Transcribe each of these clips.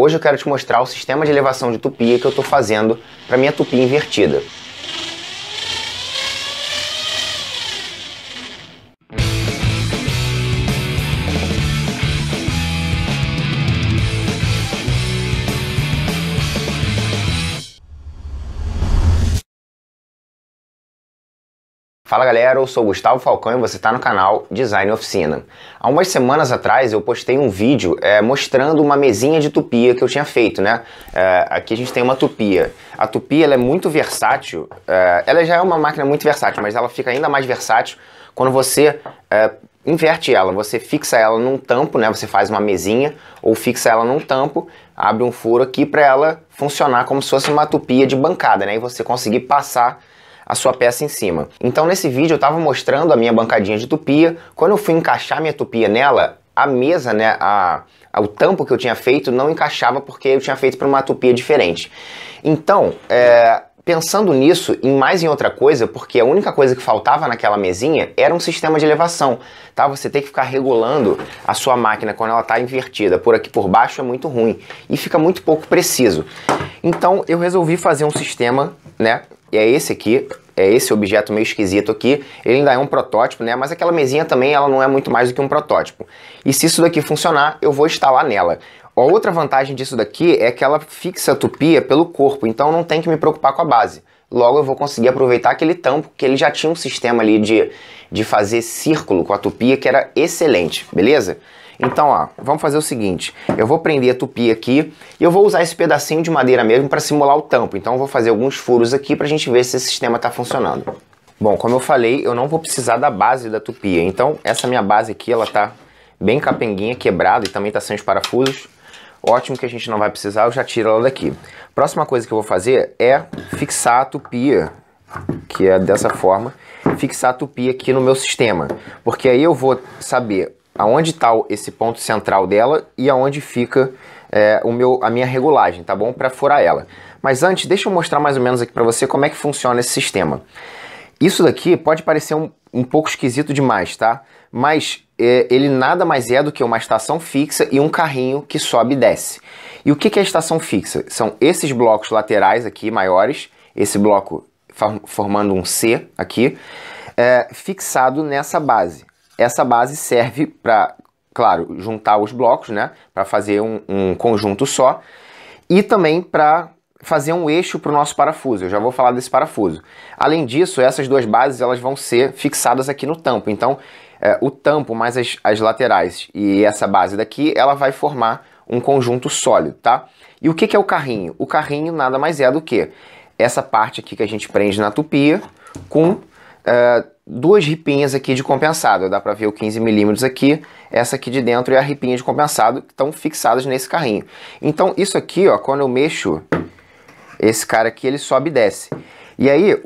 Hoje eu quero te mostrar o sistema de elevação de tupia que eu estou fazendo para minha tupia invertida. Fala galera, eu sou Gustavo Falcão e você está no canal Design Oficina. Há umas semanas atrás eu postei um vídeo é, mostrando uma mesinha de tupia que eu tinha feito, né? É, aqui a gente tem uma tupia. A tupia ela é muito versátil, é, ela já é uma máquina muito versátil, mas ela fica ainda mais versátil quando você é, inverte ela, você fixa ela num tampo, né? Você faz uma mesinha ou fixa ela num tampo, abre um furo aqui para ela funcionar como se fosse uma tupia de bancada, né? E você conseguir passar a sua peça em cima. Então nesse vídeo eu estava mostrando a minha bancadinha de tupia, quando eu fui encaixar minha tupia nela, a mesa, né, a, a, o tampo que eu tinha feito não encaixava porque eu tinha feito para uma tupia diferente. Então, é, pensando nisso e mais em outra coisa, porque a única coisa que faltava naquela mesinha era um sistema de elevação, tá? Você tem que ficar regulando a sua máquina quando ela está invertida. Por aqui por baixo é muito ruim e fica muito pouco preciso. Então eu resolvi fazer um sistema, né, e é esse aqui, é esse objeto meio esquisito aqui. Ele ainda é um protótipo, né? Mas aquela mesinha também, ela não é muito mais do que um protótipo. E se isso daqui funcionar, eu vou instalar nela. A outra vantagem disso daqui é que ela fixa a tupia pelo corpo, então não tem que me preocupar com a base. Logo eu vou conseguir aproveitar aquele tampo, que ele já tinha um sistema ali de, de fazer círculo com a tupia que era excelente, beleza? Então, ó, vamos fazer o seguinte. Eu vou prender a tupi aqui e eu vou usar esse pedacinho de madeira mesmo para simular o tampo. Então eu vou fazer alguns furos aqui para a gente ver se esse sistema está funcionando. Bom, como eu falei, eu não vou precisar da base da tupia. Então essa minha base aqui, ela tá bem capenguinha, quebrada e também tá sem os parafusos. Ótimo que a gente não vai precisar, eu já tiro ela daqui. Próxima coisa que eu vou fazer é fixar a tupia, que é dessa forma, fixar a tupia aqui no meu sistema. Porque aí eu vou saber aonde está esse ponto central dela e aonde fica é, o meu, a minha regulagem, tá bom? Para furar ela. Mas antes, deixa eu mostrar mais ou menos aqui para você como é que funciona esse sistema. Isso daqui pode parecer um, um pouco esquisito demais, tá? Mas é, ele nada mais é do que uma estação fixa e um carrinho que sobe e desce. E o que, que é a estação fixa? São esses blocos laterais aqui, maiores, esse bloco formando um C aqui, é, fixado nessa base essa base serve para, claro, juntar os blocos, né? Para fazer um, um conjunto só. E também para fazer um eixo para o nosso parafuso. Eu já vou falar desse parafuso. Além disso, essas duas bases elas vão ser fixadas aqui no tampo. Então, é, o tampo mais as, as laterais e essa base daqui, ela vai formar um conjunto sólido, tá? E o que, que é o carrinho? O carrinho nada mais é do que essa parte aqui que a gente prende na tupia com... É, duas ripinhas aqui de compensado. Dá para ver o 15mm aqui, essa aqui de dentro e a ripinha de compensado que estão fixadas nesse carrinho. Então isso aqui, ó, quando eu mexo, esse cara aqui ele sobe e desce. E aí,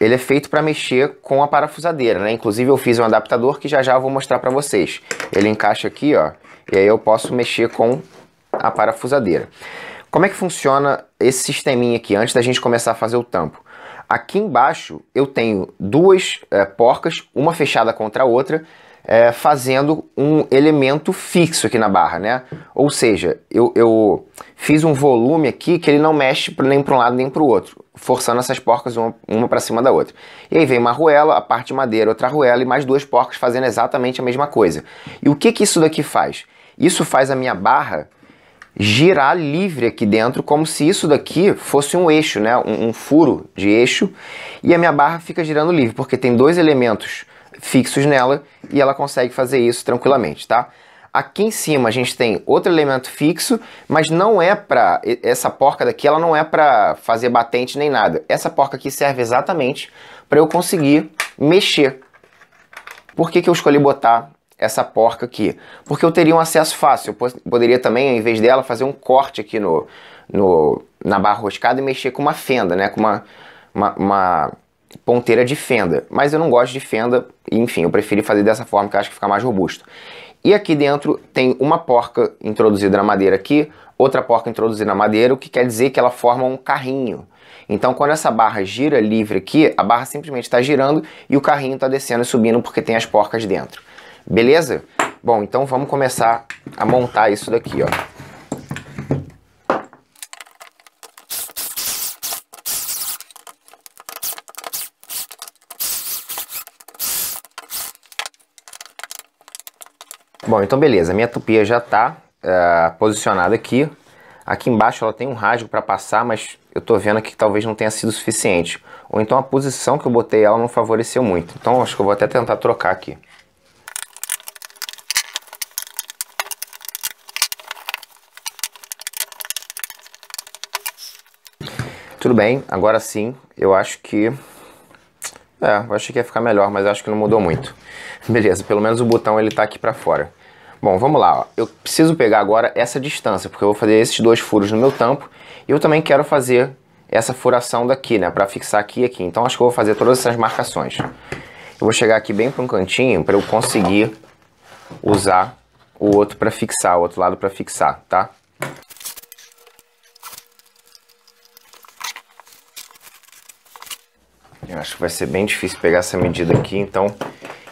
ele é feito para mexer com a parafusadeira, né? Inclusive eu fiz um adaptador que já já vou mostrar para vocês. Ele encaixa aqui, ó, e aí eu posso mexer com a parafusadeira. Como é que funciona esse sisteminha aqui, antes da gente começar a fazer o tampo? Aqui embaixo eu tenho duas é, porcas, uma fechada contra a outra, é, fazendo um elemento fixo aqui na barra, né? Ou seja, eu, eu fiz um volume aqui que ele não mexe nem para um lado nem para o outro, forçando essas porcas uma, uma para cima da outra. E aí vem uma arruela, a parte de madeira, outra arruela e mais duas porcas fazendo exatamente a mesma coisa. E o que, que isso daqui faz? Isso faz a minha barra girar livre aqui dentro, como se isso daqui fosse um eixo, né? um, um furo de eixo, e a minha barra fica girando livre, porque tem dois elementos fixos nela e ela consegue fazer isso tranquilamente, tá? Aqui em cima a gente tem outro elemento fixo, mas não é para essa porca daqui, ela não é para fazer batente nem nada. Essa porca aqui serve exatamente para eu conseguir mexer. Por que, que eu escolhi botar essa porca aqui. Porque eu teria um acesso fácil. Eu poderia também, em vez dela, fazer um corte aqui no, no, na barra roscada e mexer com uma fenda, né? Com uma, uma, uma ponteira de fenda. Mas eu não gosto de fenda, enfim, eu preferi fazer dessa forma que eu acho que fica mais robusto. E aqui dentro tem uma porca introduzida na madeira aqui, outra porca introduzida na madeira, o que quer dizer que ela forma um carrinho. Então, quando essa barra gira livre aqui, a barra simplesmente está girando e o carrinho está descendo e subindo porque tem as porcas dentro. Beleza? Bom, então vamos começar a montar isso daqui, ó. Bom, então beleza, minha tupia já está uh, eh, posicionada aqui. Aqui embaixo ela tem um rasgo para passar, mas eu estou vendo aqui que talvez não tenha sido suficiente. Ou então a posição que eu botei ela não favoreceu muito. Então acho que eu vou até tentar trocar aqui. Tudo bem, agora sim, eu acho que... É, eu achei que ia ficar melhor, mas acho que não mudou muito. Beleza, pelo menos o botão ele tá aqui pra fora. Bom, vamos lá, ó. eu preciso pegar agora essa distância, porque eu vou fazer esses dois furos no meu tampo, e eu também quero fazer essa furação daqui, né, pra fixar aqui e aqui. Então acho que eu vou fazer todas essas marcações. Eu vou chegar aqui bem para um cantinho para eu conseguir usar o outro para fixar, o outro lado para fixar, tá? Eu acho que vai ser bem difícil pegar essa medida aqui, então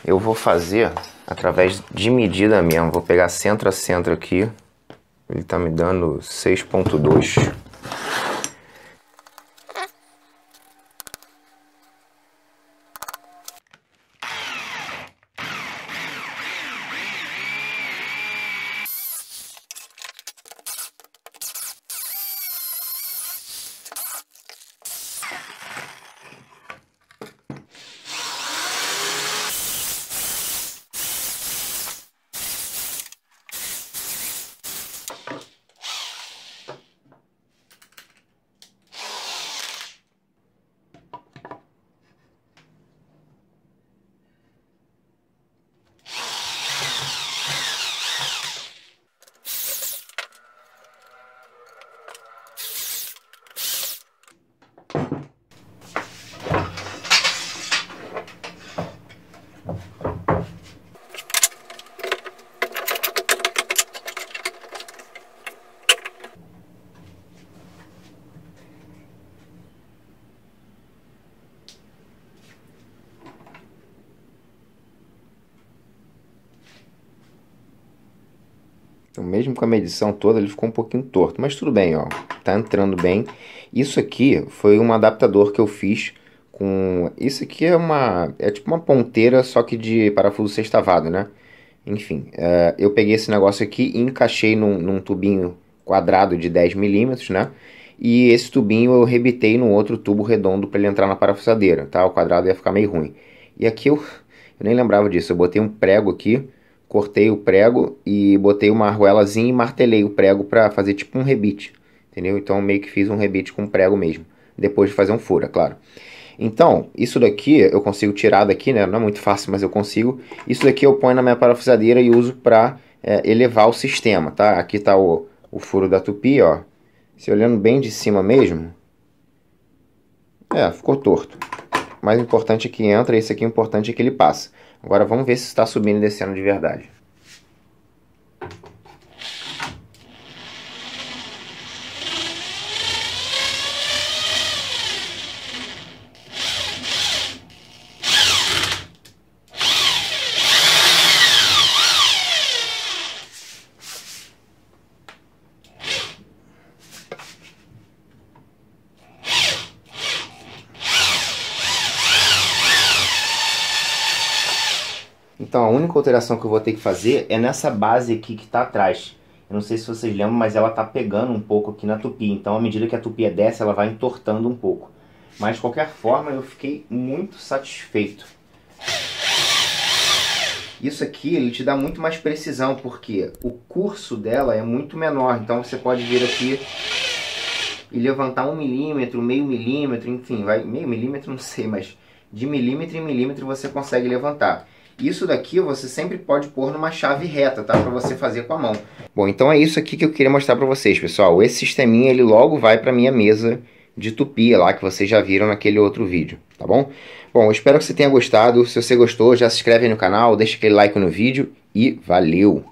eu vou fazer através de medida mesmo. Vou pegar centro a centro aqui. Ele está me dando 6.2. Então, mesmo com a medição toda, ele ficou um pouquinho torto. Mas tudo bem, ó. Tá entrando bem. Isso aqui foi um adaptador que eu fiz com... Isso aqui é uma... É tipo uma ponteira, só que de parafuso sextavado, né? Enfim, uh, eu peguei esse negócio aqui e encaixei num, num tubinho quadrado de 10 milímetros, né? E esse tubinho eu rebitei num outro tubo redondo para ele entrar na parafusadeira, tá? O quadrado ia ficar meio ruim. E aqui eu, eu nem lembrava disso, eu botei um prego aqui cortei o prego e botei uma arruelazinha e martelei o prego para fazer tipo um rebite, entendeu? Então meio que fiz um rebite com prego mesmo, depois de fazer um furo, é claro. Então, isso daqui eu consigo tirar daqui, né? Não é muito fácil, mas eu consigo. Isso daqui eu ponho na minha parafusadeira e uso para é, elevar o sistema, tá? Aqui tá o, o furo da tupi, ó. Se olhando bem de cima mesmo, é, ficou torto. O mais importante é que entra, esse aqui o importante é que ele passa. Agora vamos ver se está subindo e descendo de verdade. Então a única alteração que eu vou ter que fazer é nessa base aqui que está atrás. Eu não sei se vocês lembram, mas ela está pegando um pouco aqui na tupi. Então à medida que a tupi é desce, ela vai entortando um pouco. Mas de qualquer forma, eu fiquei muito satisfeito. Isso aqui ele te dá muito mais precisão, porque o curso dela é muito menor. Então você pode vir aqui e levantar um milímetro, meio milímetro, enfim, vai meio milímetro, não sei, mas de milímetro em milímetro você consegue levantar. Isso daqui você sempre pode pôr numa chave reta, tá? Para você fazer com a mão. Bom, então é isso aqui que eu queria mostrar para vocês, pessoal. Esse sisteminha, ele logo vai para minha mesa de tupia lá, que vocês já viram naquele outro vídeo, tá bom? Bom, eu espero que você tenha gostado. Se você gostou, já se inscreve no canal, deixa aquele like no vídeo e valeu!